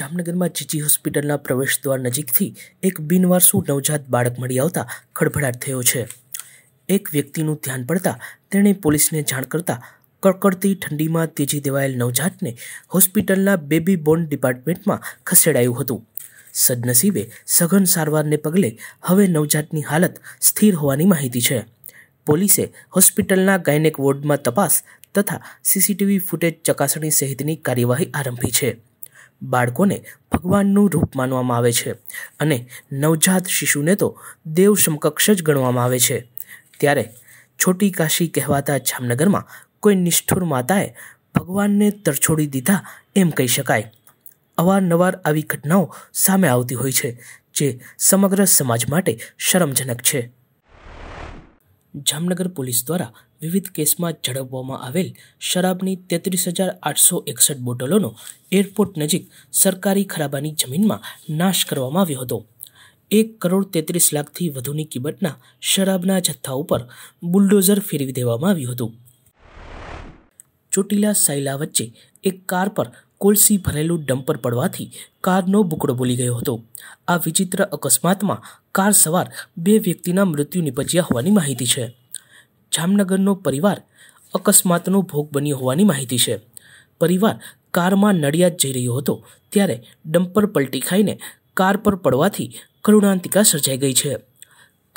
જામનગરમાં જીજી હોસ્પિટલના પ્રવેશદ્વાર નજીકથી એક બિનવારસુ નવજાત બાળક મળી આવતા ખડભડાટ થયો છે એક વ્યક્તિનું ધ્યાન પડતા તેણે પોલીસને જાણ કરતા કડકડતી ઠંડીમાં તેજી દેવાયેલ નવજાતને હોસ્પિટલના બેબી બોર્ન ડિપાર્ટમેન્ટમાં ખસેડાયું હતું સદનસીબે સઘન સારવારને પગલે હવે નવજાતની હાલત સ્થિર હોવાની માહિતી છે પોલીસે હોસ્પિટલના ગાયનેક વોર્ડમાં તપાસ તથા સીસીટીવી ફૂટેજ ચકાસણી સહિતની કાર્યવાહી આરંભી છે બાળકોને ભગવાનનું રૂપ માનવામાં આવે છે અને નવજાત શિશુને તો દેવ સમકક્ષ જ ગણવામાં આવે છે ત્યારે છોટી કાશી કહેવાતા જામનગરમાં કોઈ નિષ્ઠુર માતાએ ભગવાનને તરછોડી દીધા એમ કહી શકાય અવારનવાર આવી ઘટનાઓ સામે આવતી હોય છે જે સમગ્ર સમાજ માટે શરમજનક છે જામનગર પોલીસ દ્વારા વિવિધ કેસમાં ઝડપવામાં આવેલ શરાબની તેત્રીસ હજાર આઠસો એકસઠ બોટલોનો એરપોર્ટ નજીક સરકારી ખરાબાની જમીનમાં નાશ કરવામાં આવ્યો હતો એક કરોડ તેત્રીસ લાખથી વધુની કિંમતના શરાબના જથ્થા ઉપર બુલડોઝર ફેરવી દેવામાં આવ્યું હતું ચોટીલા સાયલા વચ્ચે એક કાર પર કોલસી ભરેલું ડમ્પર પડવાથી કારનો બુકડો બોલી ગયો હતો આ વિચિત્ર અકસ્માતમાં કાર સવાર બે વ્યક્તિના મૃત્યુ નિપજ્યા હોવાની માહિતી છે જામનગરનો પરિવાર અકસ્માતનો ભોગ બન્યો હોવાની માહિતી છે પરિવાર કારમાં નડિયાદ જઈ રહ્યો હતો ત્યારે ડમ્પર પલટી ખાઈને કાર પર પડવાથી કરુણાંતિકા સર્જાઈ ગઈ છે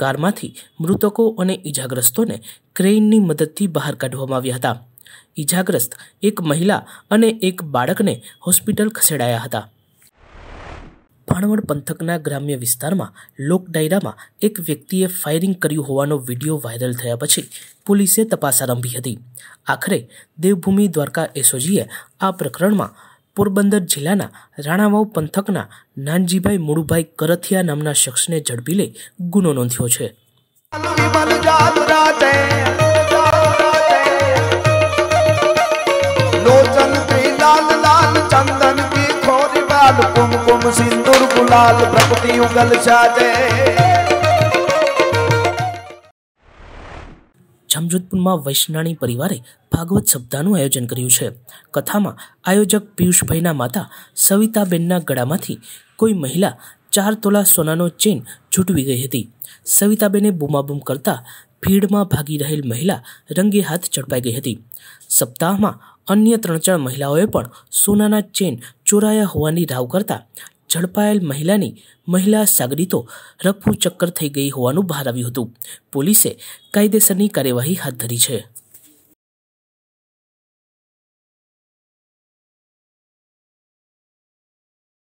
કારમાંથી મૃતકો અને ઈજાગ્રસ્તોને ક્રેઇનની મદદથી બહાર કાઢવામાં આવ્યા હતા ઈજાગ્રસ્ત એક મહિલા અને એક બાળકને હોસ્પિટલ ખસેડાયા હતા ભાણવડ પંથકના ગ્રામ્ય વિસ્તારમાં લોક ડાયરામાં એક વ્યક્તિએ ફાયરિંગ કર્યું હોવાનો વિડીયો વાયરલ થયા પછી પોલીસે તપાસ આરંભી હતી આખરે દેવભૂમિ દ્વારકા એસઓજીએ આ પ્રકરણમાં પોરબંદર જિલ્લાના રાણાવાવ પંથકના નાનજીભાઈ મુળુભાઈ કરથિયા નામના શખ્સને ઝડપી લઈ ગુનો નોંધ્યો છે चंदन की खोरी बाल कुमकुम सिंदूर गुलाल प्रकृति उगल साजे જામજોધપુરમાં વૈષ્ણણી પરિવારે ભાગવત સપ્તાહનું આયોજન કર્યું છે કથામાં આયોજક પિયુષભાઈના માતા સવિતાબેનના ગળામાંથી કોઈ મહિલા ચાર તોલા સોનાનો ચેન છૂટવી ગઈ હતી સવિતાબેને બૂમાબૂમ કરતા ભીડમાં ભાગી રહેલ મહિલા રંગે હાથ ઝડપાઈ ગઈ હતી સપ્તાહમાં અન્ય ત્રણ ચાર મહિલાઓએ પણ સોનાના ચેન ચોરાયા હોવાની રાવ કરતા ઝડપાયેલ મહિલાની મહિલા સાગરીતો રફુ ચક્કર થઈ ગઈ હોવાનું બહાર આવ્યું હતું પોલીસે કાયદેસરની કાર્યવાહી હાથ ધરી છે